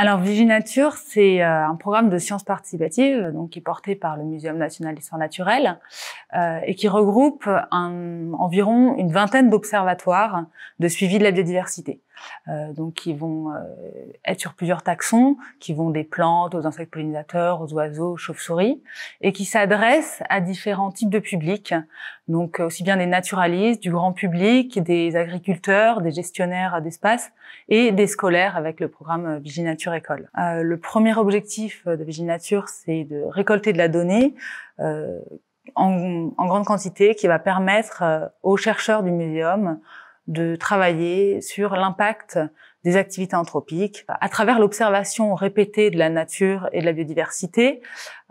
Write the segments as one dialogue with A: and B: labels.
A: Alors Viginature, c'est euh, un programme de sciences participatives, donc qui est porté par le Muséum national d'histoire naturelle euh, et qui regroupe environ une vingtaine d'observatoires de suivi de la biodiversité. Euh, donc qui vont euh, être sur plusieurs taxons, qui vont des plantes aux insectes pollinisateurs, aux oiseaux, aux chauves-souris, et qui s'adressent à différents types de publics, donc euh, aussi bien des naturalistes, du grand public, des agriculteurs, des gestionnaires d'espace et des scolaires avec le programme Viginature École. le premier objectif de Viginature, c'est de récolter de la donnée en, grande quantité qui va permettre aux chercheurs du muséum de travailler sur l'impact des activités anthropiques. À travers l'observation répétée de la nature et de la biodiversité,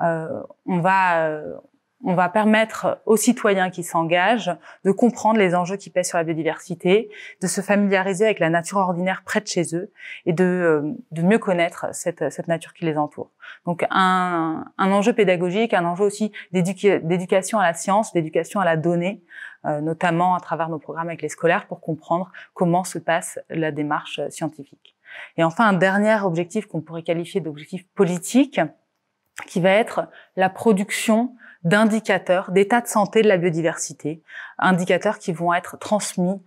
A: euh, on va euh, on va permettre aux citoyens qui s'engagent de comprendre les enjeux qui pèsent sur la biodiversité, de se familiariser avec la nature ordinaire près de chez eux et de, euh, mieux connaître cette, nature qui les entoure. Donc un, enjeu pédagogique, un enjeu aussi d'éducation à la science, d'éducation à la donnée, euh, notamment à travers nos programmes avec les scolaires pour comprendre comment se passe la démarche euh, scientifique. Et enfin, un dernier objectif qu'on pourrait qualifier d'objectif politique, qui va être la production d'indicateurs d'état de santé de la biodiversité, indicateurs qui vont être transmis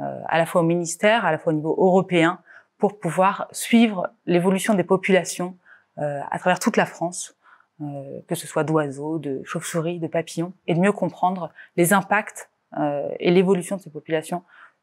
A: euh, à la fois au ministère, à la fois au niveau européen, pour pouvoir suivre l'évolution des populations euh, à travers toute la France, euh, que ce soit d'oiseaux, de chauves-souris, de papillons, et de mieux comprendre les impacts et l'évolution de ces populations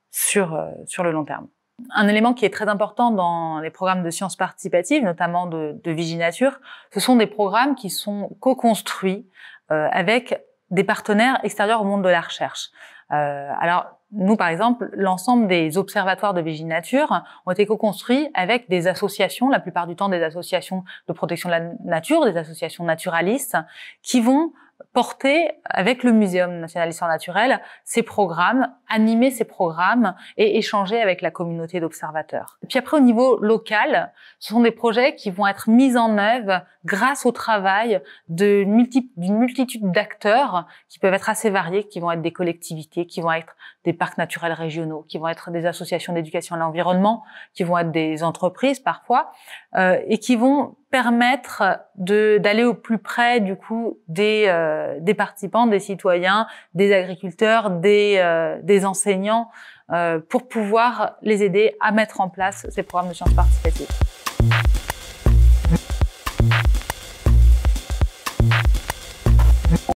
A: sur, sur le long terme un élément qui est très important dans les programmes de sciences participatives, notamment de, de Nature, ce sont des programmes qui sont co-construits euh, avec des partenaires extérieurs au monde de la recherche. Euh, alors, nous, par exemple, l'ensemble des observatoires de Nature ont été co-construits avec des associations, la plupart du temps des associations de protection de la nature, des associations naturalistes, qui vont porter avec le Muséum national d'histoire naturelle ces programmes, animer ces programmes et échanger avec la communauté d'observateurs. Puis après, au niveau local, ce sont des projets qui vont être mis en œuvre grâce au travail d'une multitude d'acteurs qui peuvent être assez variés, qui vont être des collectivités, qui vont être des parcs naturels régionaux, qui vont être des associations d'éducation à l'environnement, qui vont être des entreprises parfois, euh, et qui vont permettre d'aller au plus près du coup des, euh, des participants, des citoyens, des agriculteurs, des, euh, des enseignants euh, pour pouvoir les aider à mettre en place ces programmes de sciences participatives.